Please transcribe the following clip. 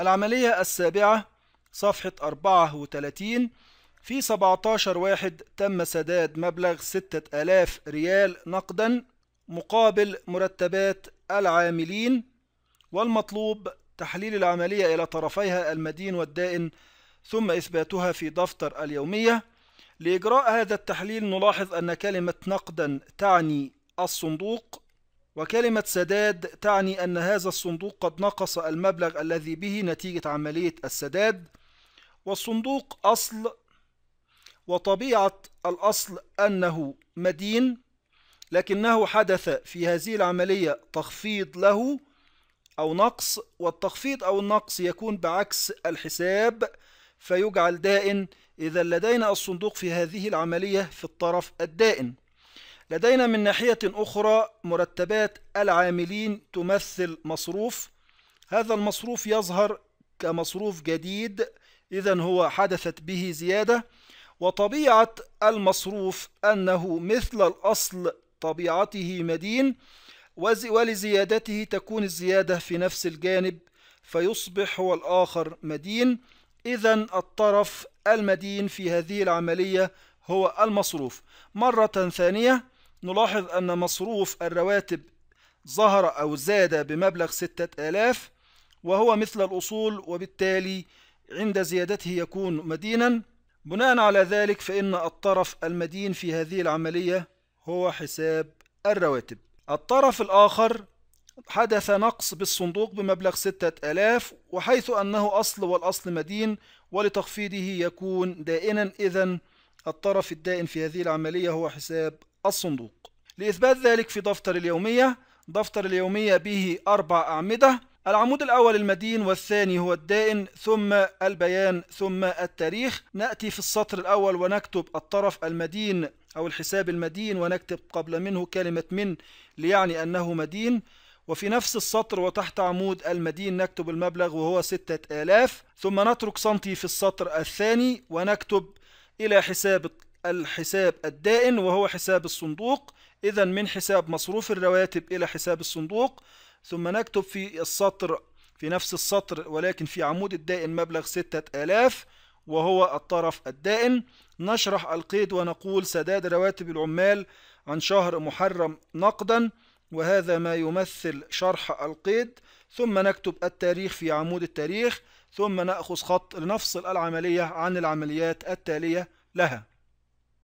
العملية السابعة صفحة 34 في 17 واحد تم سداد مبلغ 6000 ريال نقدا مقابل مرتبات العاملين والمطلوب تحليل العملية إلى طرفيها المدين والدائن ثم إثباتها في دفتر اليومية لإجراء هذا التحليل نلاحظ أن كلمة نقدا تعني الصندوق وكلمة سداد تعني أن هذا الصندوق قد نقص المبلغ الذي به نتيجة عملية السداد والصندوق أصل وطبيعة الأصل أنه مدين لكنه حدث في هذه العملية تخفيض له أو نقص والتخفيض أو النقص يكون بعكس الحساب فيجعل دائن إذا لدينا الصندوق في هذه العملية في الطرف الدائن لدينا من ناحية أخرى مرتبات العاملين تمثل مصروف هذا المصروف يظهر كمصروف جديد إذا هو حدثت به زيادة وطبيعة المصروف أنه مثل الأصل طبيعته مدين ولزيادته تكون الزيادة في نفس الجانب فيصبح هو الآخر مدين إذا الطرف المدين في هذه العملية هو المصروف مرة ثانية نلاحظ أن مصروف الرواتب ظهر أو زاد بمبلغ 6000 وهو مثل الأصول وبالتالي عند زيادته يكون مدينا بناء على ذلك فإن الطرف المدين في هذه العملية هو حساب الرواتب الطرف الآخر حدث نقص بالصندوق بمبلغ 6000 وحيث أنه أصل والأصل مدين ولتخفيضه يكون دائنا إذا الطرف الدائن في هذه العملية هو حساب الصندوق لإثبات ذلك في دفتر اليومية دفتر اليومية به أربع أعمدة العمود الأول المدين والثاني هو الدائن ثم البيان ثم التاريخ نأتي في السطر الأول ونكتب الطرف المدين أو الحساب المدين ونكتب قبل منه كلمة من ليعني أنه مدين وفي نفس السطر وتحت عمود المدين نكتب المبلغ وهو ستة آلاف ثم نترك سنتي في السطر الثاني ونكتب إلى حساب الحساب الدائن وهو حساب الصندوق إذا من حساب مصروف الرواتب إلى حساب الصندوق ثم نكتب في السطر في نفس السطر ولكن في عمود الدائن مبلغ ستة آلاف وهو الطرف الدائن نشرح القيد ونقول سداد رواتب العمال عن شهر محرم نقدا وهذا ما يمثل شرح القيد ثم نكتب التاريخ في عمود التاريخ ثم نأخذ خط لنفصل العملية عن العمليات التالية لها